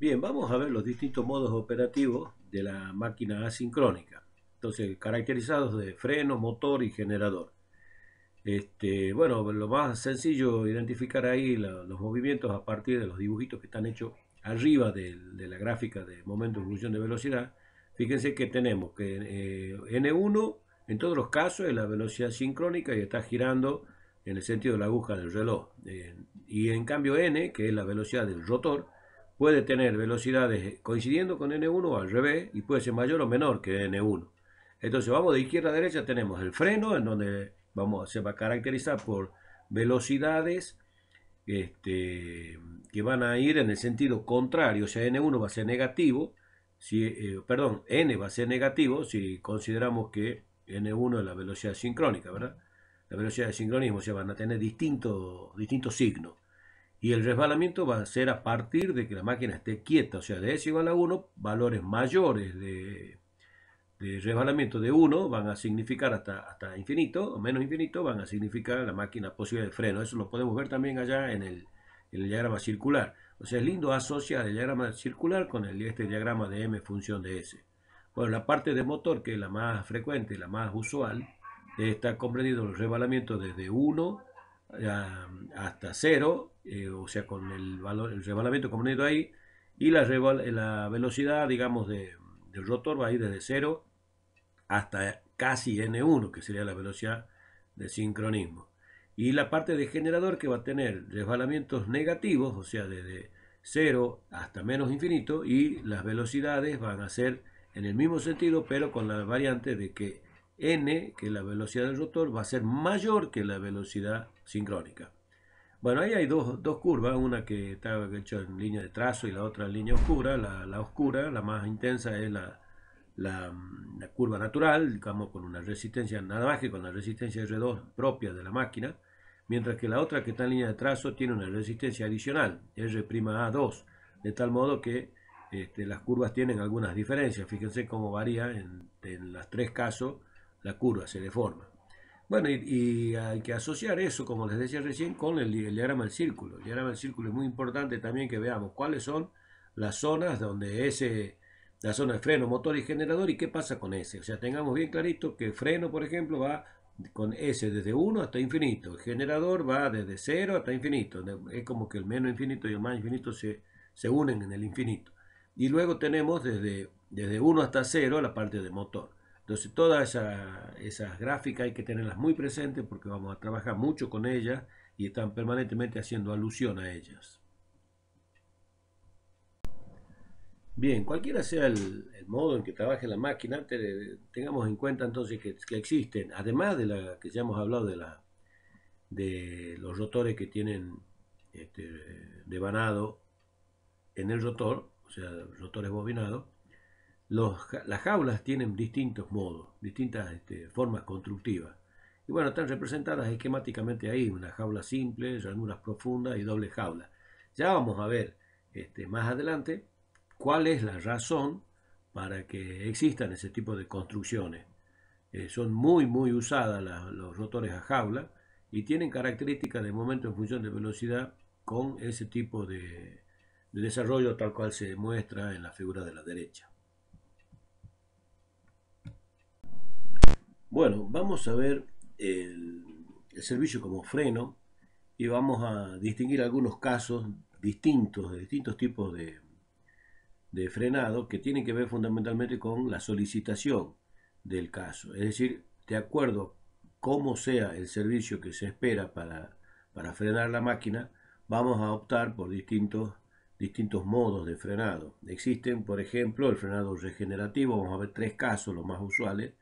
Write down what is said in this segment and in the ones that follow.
Bien, vamos a ver los distintos modos operativos de la máquina asincrónica. Entonces, caracterizados de freno, motor y generador. Este, bueno, lo más sencillo, identificar ahí los movimientos a partir de los dibujitos que están hechos arriba de, la gráfica de momento de evolución de velocidad. Fíjense que tenemos que eh, N1, en todos los casos, es la velocidad sincrónica y está girando en el sentido de la aguja del reloj. Eh, y en cambio N, que es la velocidad del rotor, puede tener velocidades coincidiendo con N1 o al revés y puede ser mayor o menor que N1. Entonces vamos de izquierda a derecha, tenemos el freno en donde vamos, se va a caracterizar por velocidades este, que van a ir en el sentido contrario, o sea N1 va a ser negativo, si, eh, perdón, N va a ser negativo si consideramos que N1 es la velocidad sincrónica, ¿verdad? La velocidad de sincronismo, o sea, van a tener distintos distinto signos. Y el resbalamiento va a ser a partir de que la máquina esté quieta, o sea, de S igual a 1, valores mayores de, de resbalamiento de 1 van a significar hasta, hasta infinito, o menos infinito, van a significar la máquina posible de freno. Eso lo podemos ver también allá en el, diagrama circular. O sea, es lindo asociar el diagrama circular con el, este diagrama de M función de S. Bueno, la parte de motor, que es la más frecuente, la más usual, está comprendido el resbalamiento desde 1 hasta cero, eh, o sea, con el, valor, el resbalamiento neto ahí, y la, eh, velocidad, digamos, del rotor va a ir desde 0 hasta casi N1, que sería la velocidad de sincronismo. Y la parte de generador que va a tener resbalamientos negativos, o sea, desde 0 hasta menos infinito, y las velocidades van a ser en el mismo sentido, pero con la variante de que n, que es la velocidad del rotor, va a ser mayor que la velocidad sincrónica. Bueno, ahí hay dos, curvas, una que está hecha en línea de trazo y la otra en línea oscura. La, oscura, la más intensa, es la, curva natural, digamos, con una resistencia, nada más que con la resistencia R2 propia de la máquina, mientras que la otra que está en línea de trazo tiene una resistencia adicional, R'A2, de tal modo que este, las curvas tienen algunas diferencias. Fíjense cómo varía en, en los tres casos la curva se deforma. Bueno, y, hay que asociar eso, como les decía recién, con el, diagrama del círculo. El diagrama del círculo es muy importante también que veamos cuáles son las zonas donde ese, la zona de freno, motor y generador y qué pasa con ese. O sea, tengamos bien clarito que freno, por ejemplo, va con S desde 1 hasta infinito. El generador va desde 0 hasta infinito. Es como que el menos infinito y el más infinito se, se unen en el infinito. Y luego tenemos desde, desde 1 hasta 0 la parte de motor. Entonces todas esas gráficas hay que tenerlas muy presentes porque vamos a trabajar mucho con ellas y están permanentemente haciendo alusión a ellas. Bien, cualquiera sea el, modo en que trabaje la máquina, tengamos en cuenta entonces que, existen, además de la que ya hemos hablado de, la, de los rotores que tienen este, devanado en el rotor, o sea, rotores bobinados, las jaulas tienen distintos modos, distintas este, formas constructivas. Y bueno, están representadas esquemáticamente ahí, una jaula simple, algunas profundas y doble jaula. Ya vamos a ver este, más adelante cuál es la razón para que existan ese tipo de construcciones. Eh, son muy, muy usadas los rotores a jaula y tienen características de momento en función de velocidad con ese tipo de, de desarrollo tal cual se muestra en la figura de la derecha. Bueno, vamos a ver el, servicio como freno y vamos a distinguir algunos casos distintos, de distintos tipos de, frenado que tienen que ver fundamentalmente con la solicitación del caso. Es decir, de acuerdo cómo sea el servicio que se espera para, frenar la máquina, vamos a optar por distintos distintos modos de frenado. Existen, por ejemplo, el frenado regenerativo, vamos a ver tres casos, los más usuales,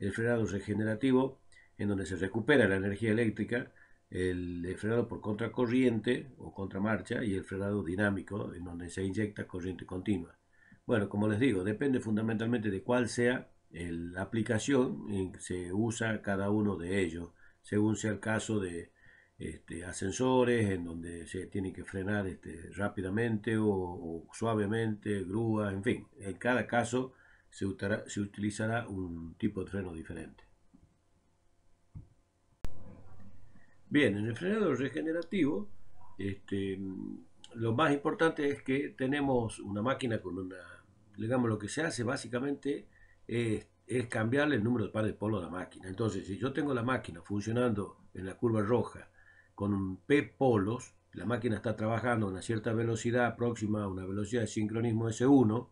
el frenado regenerativo, en donde se recupera la energía eléctrica, el frenado por contracorriente o contramarcha y el frenado dinámico, en donde se inyecta corriente continua. Bueno, como les digo, depende fundamentalmente de cuál sea la aplicación en que se usa cada uno de ellos, según sea el caso de este, ascensores, en donde se tiene que frenar este, rápidamente o, o suavemente, grúas, en fin, en cada caso se, utilizará un tipo de freno diferente. Bien, en el frenado regenerativo, este, lo más importante es que tenemos una máquina con una, digamos, lo que se hace básicamente es, cambiarle el número de par de polos a la máquina. Entonces, si yo tengo la máquina funcionando en la curva roja con un P polos, la máquina está trabajando a una cierta velocidad próxima a una velocidad de sincronismo S1,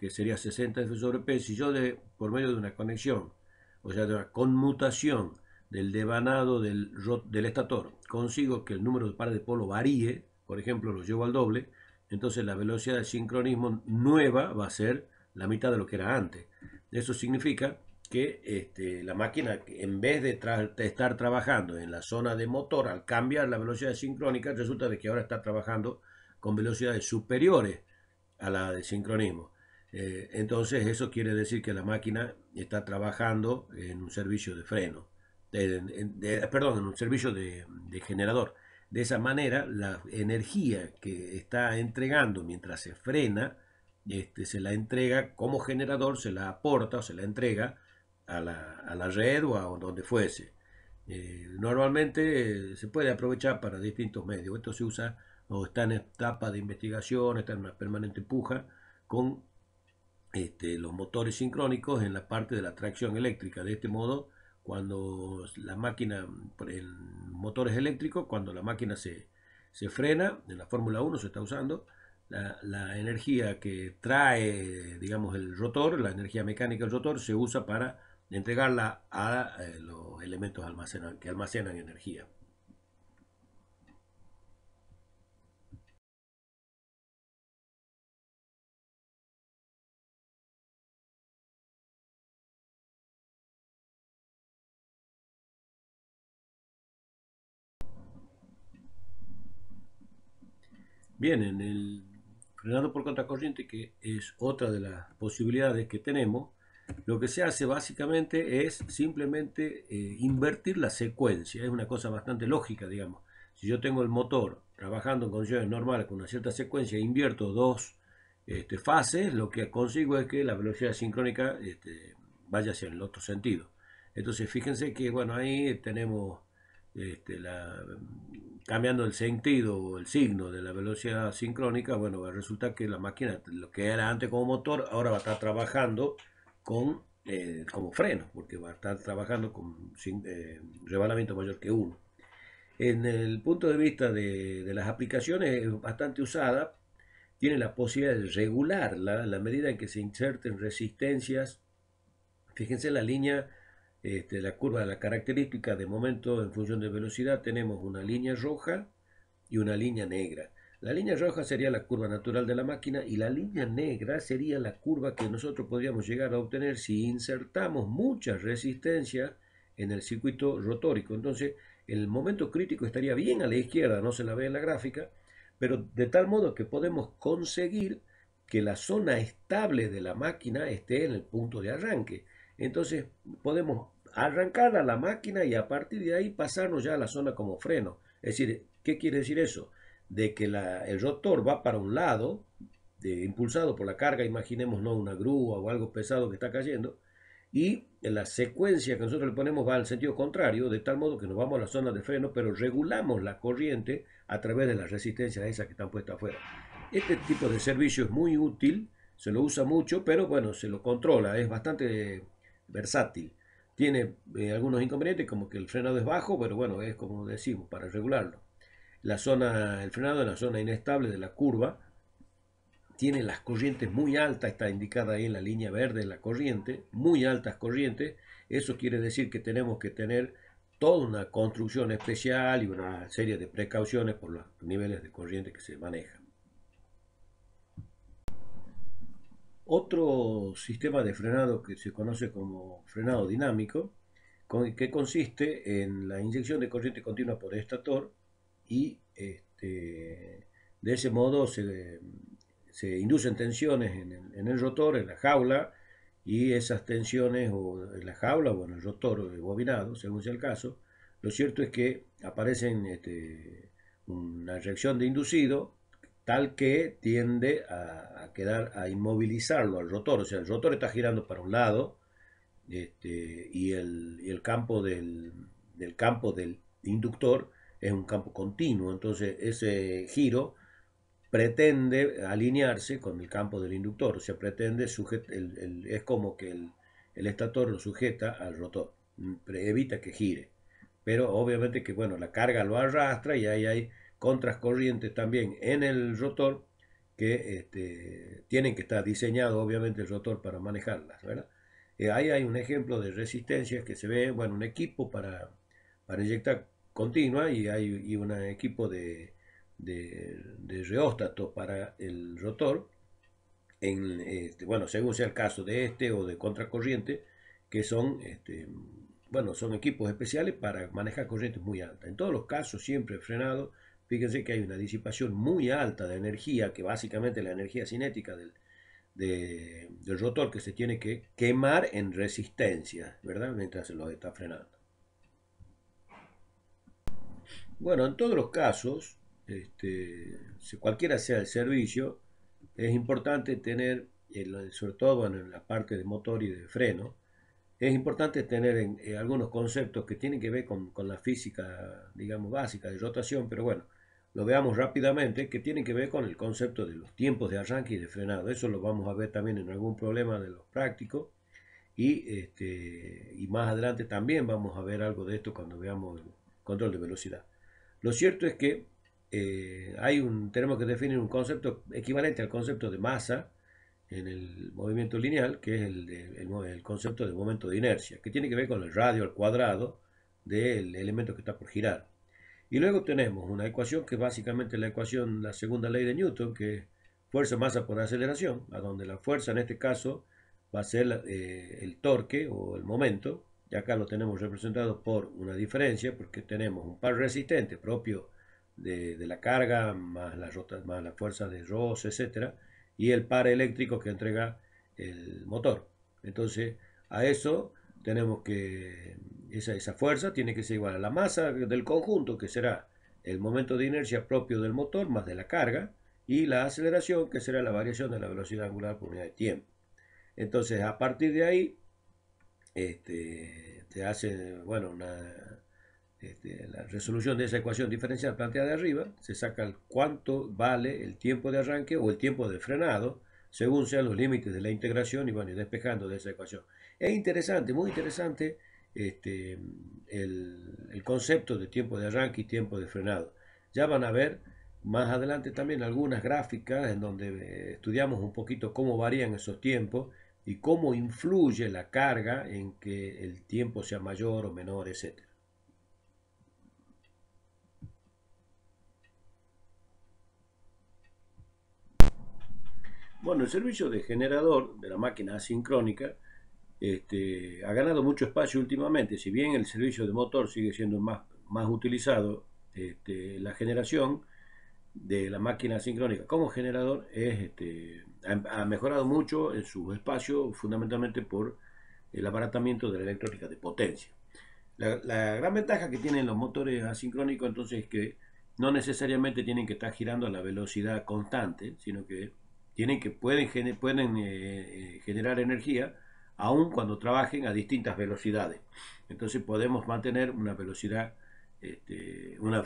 que sería 60F sobre P, si yo de, por medio de una conexión, o sea, de una conmutación del devanado del, del estator, consigo que el número de pares de polo varíe, por ejemplo, lo llevo al doble, entonces la velocidad de sincronismo nueva va a ser la mitad de lo que era antes. Eso significa que este, la máquina, en vez de, estar trabajando en la zona de motor, al cambiar la velocidad sincrónica, resulta de que ahora está trabajando con velocidades superiores a la de sincronismo. Eh, entonces eso quiere decir que la máquina está trabajando en un servicio de freno, perdón, en un servicio de, generador. De esa manera, la energía que está entregando mientras se frena, este, se la entrega como generador, se la aporta o se la entrega a la, a red o a donde fuese. Eh, normalmente eh, se puede aprovechar para distintos medios. Esto se usa o está en etapa de investigación, está en una permanente puja con este, los motores sincrónicos en la parte de la tracción eléctrica. De este modo, cuando la máquina, en motores eléctricos, cuando la máquina se, frena, en la Fórmula 1 se está usando, la, energía que trae, digamos, el rotor, la energía mecánica del rotor, se usa para entregarla a eh, los elementos que almacenan energía. Bien, en el frenado por contracorriente, que es otra de las posibilidades que tenemos, lo que se hace básicamente es simplemente eh, invertir la secuencia. Es una cosa bastante lógica, digamos. Si yo tengo el motor trabajando en condiciones normales con una cierta secuencia e invierto dos este, fases, lo que consigo es que la velocidad sincrónica este, vaya hacia el otro sentido. Entonces, fíjense que, bueno, ahí tenemos este, cambiando el sentido o el signo de la velocidad sincrónica, bueno, resulta que la máquina, lo que era antes como motor, ahora va a estar trabajando con, eh, como freno, porque va a estar trabajando con eh, rebalamiento mayor que uno En el punto de vista de, las aplicaciones, es bastante usada, tiene la posibilidad de regularla la medida en que se inserten resistencias. Fíjense la línea este, la curva de la característica de momento en función de velocidad tenemos una línea roja y una línea negra. La línea roja sería la curva natural de la máquina y la línea negra sería la curva que nosotros podríamos llegar a obtener si insertamos mucha resistencia en el circuito rotórico. Entonces, el momento crítico estaría bien a la izquierda, no se la ve en la gráfica, pero de tal modo que podemos conseguir que la zona estable de la máquina esté en el punto de arranque. Entonces podemos arrancar a la máquina y a partir de ahí pasarnos ya a la zona como freno. Es decir, ¿qué quiere decir eso? De que el rotor va para un lado, impulsado por la carga, imaginemos no una grúa o algo pesado que está cayendo, y la secuencia que nosotros le ponemos va al sentido contrario, de tal modo que nos vamos a la zona de freno, pero regulamos la corriente a través de las resistencias esas que están puestas afuera. Este tipo de servicio es muy útil, se lo usa mucho, pero bueno, se lo controla, es bastante versátil. Tiene eh, algunos inconvenientes, como que el frenado es bajo, pero bueno, es como decimos, para regularlo. La zona, el frenado en la zona inestable de la curva. Tiene las corrientes muy altas, está indicada ahí en la línea verde la corriente, muy altas corrientes. Eso quiere decir que tenemos que tener toda una construcción especial y una serie de precauciones por los niveles de corriente que se maneja, Otro sistema de frenado que se conoce como frenado dinámico, que consiste en la inyección de corriente continua por estator y este, de ese modo se, inducen tensiones en el, rotor, en la jaula, y esas tensiones o en la jaula o en el rotor bobinado, según sea el caso, lo cierto es que aparecen este, una reacción de inducido tal que tiende a, quedar, a inmovilizarlo al rotor. O sea, el rotor está girando para un lado este, y, el, campo del, campo del inductor es un campo continuo. Entonces, ese giro pretende alinearse con el campo del inductor. O sea, pretende sujetar, es como que el, el estator lo sujeta al rotor, mm, evita que gire. Pero obviamente que, bueno, la carga lo arrastra y ahí hay contrascorrientes también en el rotor que este, tienen que estar diseñado obviamente el rotor para manejarlas, eh, ahí hay un ejemplo de resistencias que se ve, bueno, un equipo para, para inyectar continua y hay un equipo de, de, reóstato para el rotor, en, este, bueno, según sea el caso de este o de contracorriente, que son, este, bueno, son equipos especiales para manejar corrientes muy altas. En todos los casos, siempre frenado, Fíjense que hay una disipación muy alta de energía, que básicamente la energía cinética del, rotor que se tiene que quemar en resistencia, ¿verdad? Mientras se los está frenando. Bueno, en todos los casos, este, cualquiera sea el servicio, es importante tener, sobre todo en la parte de motor y de freno, es importante tener eh, algunos conceptos que tienen que ver con, con la física, digamos, básica de rotación, pero bueno, lo veamos rápidamente, que tiene que ver con el concepto de los tiempos de arranque y de frenado. Eso lo vamos a ver también en algún problema de los prácticos. Y, este, más adelante también vamos a ver algo de esto cuando veamos el control de velocidad. Lo cierto es que eh, hay un, tenemos que definir un concepto equivalente al concepto de masa en el movimiento lineal, que es el, el concepto de momento de inercia, que tiene que ver con el radio al cuadrado del elemento que está por girar. Y luego tenemos una ecuación que es básicamente la ecuación, la segunda ley de Newton, que es fuerza, masa por aceleración, a donde la fuerza en este caso va a ser eh, el torque o el momento, y acá lo tenemos representado por una diferencia, porque tenemos un par resistente propio de, la carga, más la, más fuerza de ross etcétera, y el par eléctrico que entrega el motor. Entonces, a eso tenemos que esa, esa fuerza tiene que ser igual a la masa del conjunto, que será el momento de inercia propio del motor más de la carga, y la aceleración, que será la variación de la velocidad angular por unidad de tiempo. Entonces, a partir de ahí, este, te hace, bueno, este, la resolución de esa ecuación diferencial planteada de arriba, se saca cuánto vale el tiempo de arranque o el tiempo de frenado, según sean los límites de la integración, y bueno, despejando de esa ecuación. Es interesante, muy interesante este, el, el, concepto de tiempo de arranque y tiempo de frenado. Ya van a ver más adelante también algunas gráficas en donde eh, estudiamos un poquito cómo varían esos tiempos y cómo influye la carga en que el tiempo sea mayor o menor, etc. Bueno, el servicio de generador de la máquina asincrónica este, ha ganado mucho espacio últimamente. Si bien el servicio de motor sigue siendo más, más utilizado, este, la generación de la máquina asincrónica como generador este, ha, mejorado mucho en su espacio, fundamentalmente por el abaratamiento de la electrónica de potencia. La, gran ventaja que tienen los motores asincrónicos entonces es que no necesariamente tienen que estar girando a la velocidad constante, sino que tienen que pueden, pueden eh, eh, generar energía aun cuando trabajen a distintas velocidades. Entonces podemos mantener una velocidad, este, una,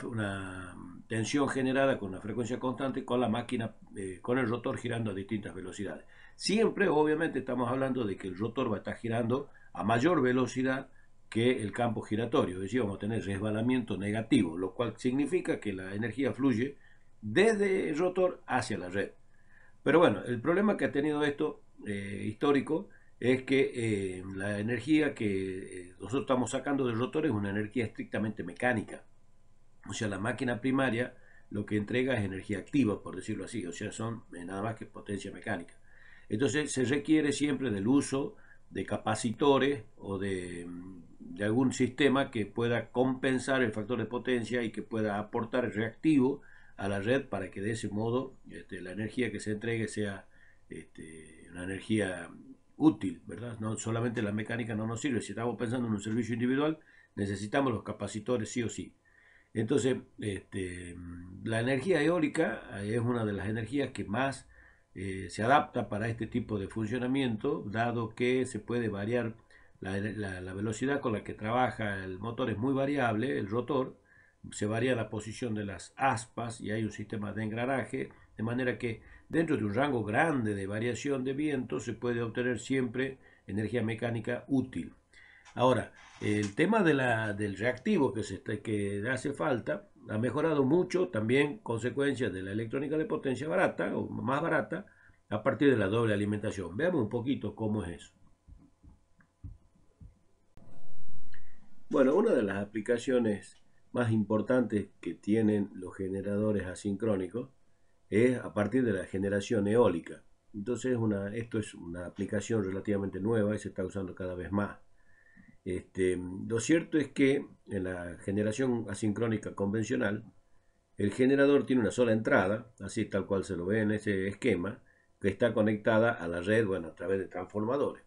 tensión generada con una frecuencia constante con la máquina, eh, con el rotor girando a distintas velocidades. Siempre, obviamente, estamos hablando de que el rotor va a estar girando a mayor velocidad que el campo giratorio, es decir, vamos a tener resbalamiento negativo, lo cual significa que la energía fluye desde el rotor hacia la red. Pero bueno, el problema que ha tenido esto eh, histórico es que eh, la energía que eh, nosotros estamos sacando del rotor es una energía estrictamente mecánica. O sea, la máquina primaria lo que entrega es energía activa, por decirlo así, o sea, son nada más que potencia mecánica. Entonces se requiere siempre del uso de capacitores o mm, de, algún sistema que pueda compensar el factor de potencia y que pueda aportar reactivo a la red para que de ese modo este, la energía que se entregue sea este, una energía útil, ¿verdad? No solamente la mecánica no nos sirve. Si estamos pensando en un servicio individual, necesitamos los capacitores sí o sí. Entonces, este, la energía eólica eh, es una de las energías que más eh, se adapta para este tipo de funcionamiento, dado que se puede variar la, la, velocidad con la que trabaja el motor es muy variable, el rotor, se varía la posición de las aspas y hay un sistema de engranaje, de manera que Dentro de un rango grande de variación de viento se puede obtener siempre energía mecánica útil. Ahora, el tema del reactivo que, se, que hace falta ha mejorado mucho, también consecuencia de la electrónica de potencia barata o más barata, a partir de la doble alimentación. Veamos un poquito cómo es eso. Bueno, una de las aplicaciones más importantes que tienen los generadores asincrónicos es a partir de la generación eólica. Entonces esto es una aplicación relativamente nueva y se está usando cada vez más. Este, lo cierto es que en la generación asincrónica convencional, el generador tiene una sola entrada, así tal cual se lo ve en ese esquema, que está conectada a la red, bueno, a través de transformadores.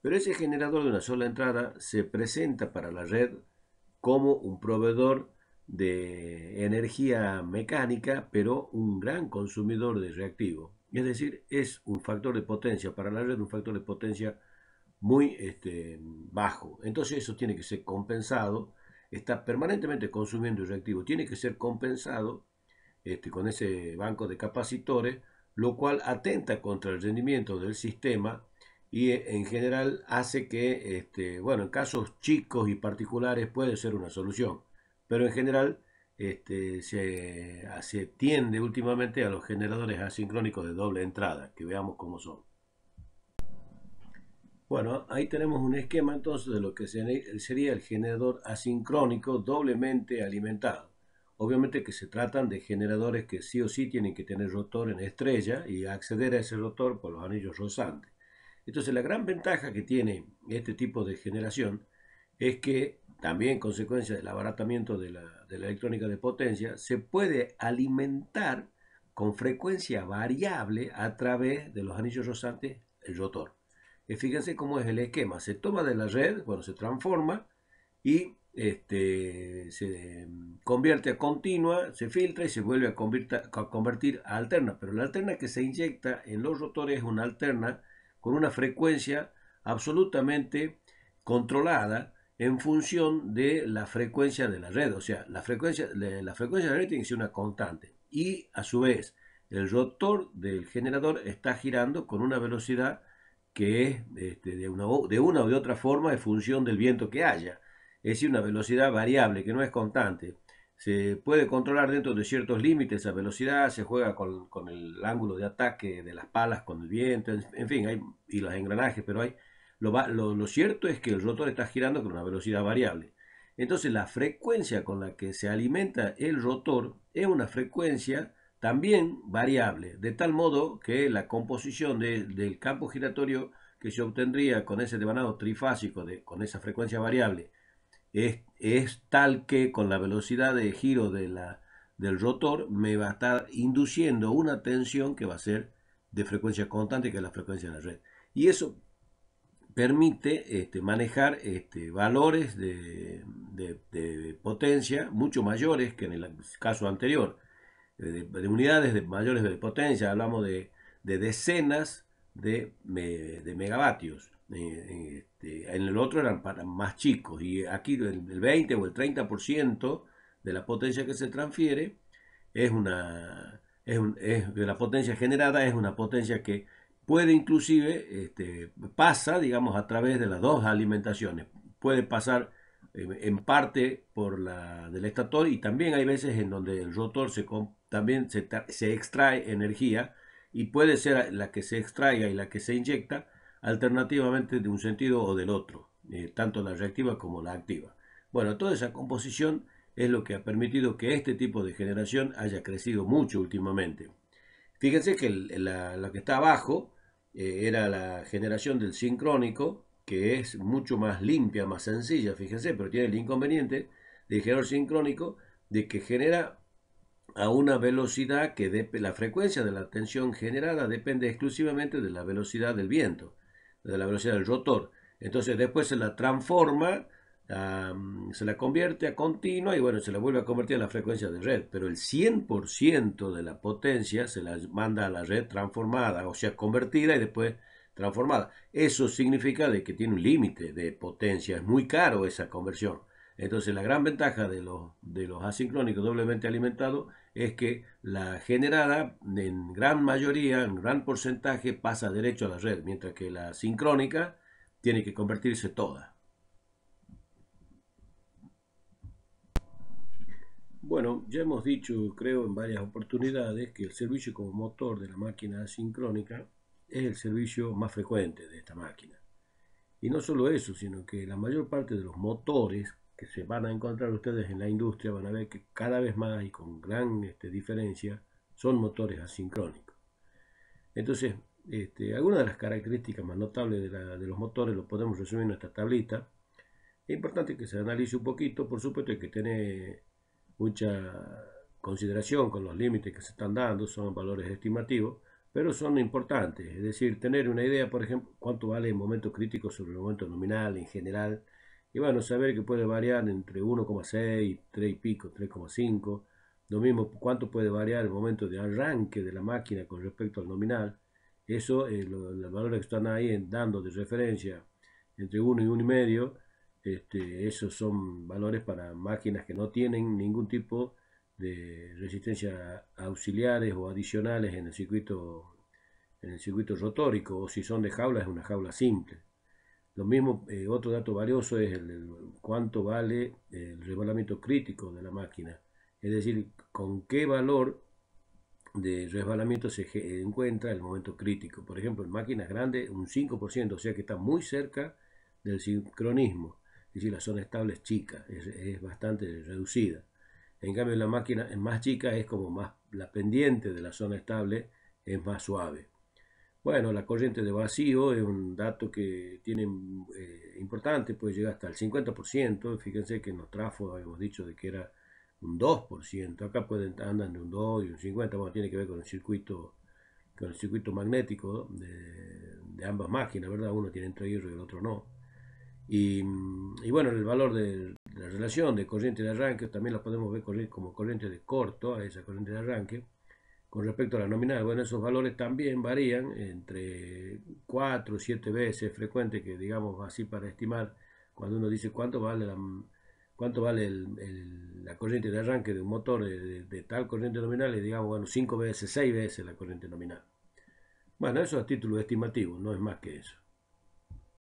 Pero ese generador de una sola entrada se presenta para la red como un proveedor de energía mecánica, pero un gran consumidor de reactivo. Es decir, es un factor de potencia para la red, un factor de potencia muy este, bajo. Entonces eso tiene que ser compensado. Está permanentemente consumiendo reactivo. Tiene que ser compensado este, con ese banco de capacitores, lo cual atenta contra el rendimiento del sistema y en general hace que, este, bueno, en casos chicos y particulares puede ser una solución pero en general este, se, se, tiende últimamente a los generadores asincrónicos de doble entrada, que veamos cómo son. Bueno, ahí tenemos un esquema entonces de lo que sería el generador asincrónico doblemente alimentado. Obviamente que se tratan de generadores que sí o sí tienen que tener rotor en estrella y acceder a ese rotor por los anillos rosantes. Entonces la gran ventaja que tiene este tipo de generación es que también consecuencia del abaratamiento de la, electrónica de potencia, se puede alimentar con frecuencia variable a través de los anillos rosantes el rotor. Eh, fíjense cómo es el esquema. Se toma de la red, cuando se transforma y este, se mm, convierte a continua, se filtra y se vuelve a, a convertir a alterna. Pero la alterna que se inyecta en los rotores es una alterna con una frecuencia absolutamente controlada en función de la frecuencia de la red. O sea, la frecuencia, la frecuencia de la red tiene que ser una constante. Y a su vez, el rotor del generador está girando con una velocidad que es este, de, una, de una de otra forma en función del viento que haya. Es decir, una velocidad variable que no es constante. Se puede controlar dentro de ciertos límites esa velocidad, se juega con, el ángulo de ataque de las palas, con el viento, en, fin, hay, y los engranajes, pero hay lo, cierto es que el rotor está girando con una velocidad variable. Entonces la frecuencia con la que se alimenta el rotor es una frecuencia también variable, de tal modo que la composición del campo giratorio que se obtendría con ese devanado trifásico, de, con esa frecuencia variable, es, tal que con la velocidad de giro de la, del rotor me va a estar induciendo una tensión que va a ser de frecuencia constante, que es la frecuencia de la red. Y eso permite este, manejar este, valores de, potencia mucho mayores que en el caso anterior. Eh, de, unidades de mayores de potencia, hablamos de, decenas de, megavatios. Eh, este, en el otro eran para más chicos y aquí el, 20 o el 30% de la potencia que se transfiere es una... de la potencia generada es una potencia que puede inclusive, este, pasa, digamos, a través de las dos alimentaciones. Puede pasar eh, en parte por la del estator y también hay veces en donde el rotor se, también se, extrae energía y puede ser la que se extraiga y la que se inyecta alternativamente de un sentido o del otro, eh, tanto la reactiva como la activa. Bueno, toda esa composición es lo que ha permitido que este tipo de generación haya crecido mucho últimamente. Fíjense que la, que está abajo eh, era la generación del sincrónico, que es mucho más limpia, más sencilla, fíjense, pero tiene el inconveniente del generador sincrónico de que genera a una velocidad que la frecuencia de la tensión generada depende exclusivamente de la velocidad del viento, de la velocidad del rotor. Entonces después se la transforma se la convierte a continua y bueno, se la vuelve a convertir a la frecuencia de red, pero el 100% de la potencia se la manda a la red transformada, o sea, convertida y después transformada. Eso significa de que tiene un límite de potencia, es muy caro esa conversión. Entonces la gran ventaja de los, de los asincrónicos doblemente alimentados es que la generada en gran mayoría, en gran porcentaje pasa derecho a la red, mientras que la sincrónica tiene que convertirse toda. Bueno, ya hemos dicho, creo, en varias oportunidades que el servicio como motor de la máquina asincrónica es el servicio más frecuente de esta máquina. Y no solo eso, sino que la mayor parte de los motores que se van a encontrar ustedes en la industria van a ver que cada vez más y con gran este, diferencia son motores asincrónicos. Entonces, este, algunas de las características más notables de, de los motores lo podemos resumir en esta tablita. Es importante que se analice un poquito, por supuesto, hay que tener mucha consideración con los límites que se están dando, son valores estimativos, pero son importantes. Es decir, tener una idea, por ejemplo, cuánto vale el momento crítico sobre el momento nominal en general. Y bueno, saber que puede variar entre 1,6, 3 y pico, 3,5. Lo mismo, cuánto puede variar el momento de arranque de la máquina con respecto al nominal. Eso, eh, los valores que están ahí en, dando de referencia entre 1 y 1,5 este, esos son valores para máquinas que no tienen ningún tipo de resistencia auxiliares o adicionales en el circuito en el circuito rotórico o si son de jaula es una jaula simple. Lo mismo, eh, otro dato valioso es el, cuánto vale el resbalamiento crítico de la máquina, es decir, con qué valor de resbalamiento se encuentra el momento crítico. Por ejemplo, en máquinas grandes un 5%, o sea que está muy cerca del sincronismo es decir, la zona estable es chica, es, bastante reducida. En cambio, la máquina es más chica es como más, la pendiente de la zona estable es más suave. Bueno, la corriente de vacío es un dato que tiene eh, importante, puede llegar hasta el 50%. Fíjense que en los trafos habíamos dicho de que era un 2%. Acá pueden andar de un 2 y un 50. Bueno, tiene que ver con el circuito, con el circuito magnético de, ambas máquinas, ¿verdad? Uno tiene entre hierro y el otro no. Y, bueno, el valor de, la relación de corriente de arranque también la podemos ver como corriente de corto a esa corriente de arranque. Con respecto a la nominal, bueno, esos valores también varían entre 4 o 7 veces frecuente, que digamos así para estimar cuando uno dice cuánto vale la, cuánto vale la corriente de arranque de un motor de, tal corriente nominal, y digamos, bueno, 5 veces, 6 veces la corriente nominal. Bueno, eso a título estimativo, no es más que eso.